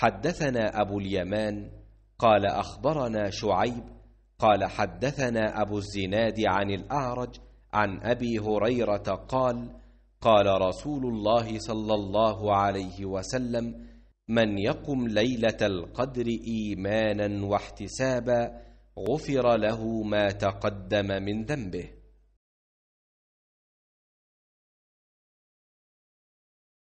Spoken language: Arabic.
حدثنا أبو اليمان قال أخبرنا شعيب قال حدثنا أبو الزناد عن الأعرج عن أبي هريرة قال قال رسول الله صلى الله عليه وسلم من يقم ليلة القدر إيمانا واحتسابا غفر له ما تقدم من ذنبه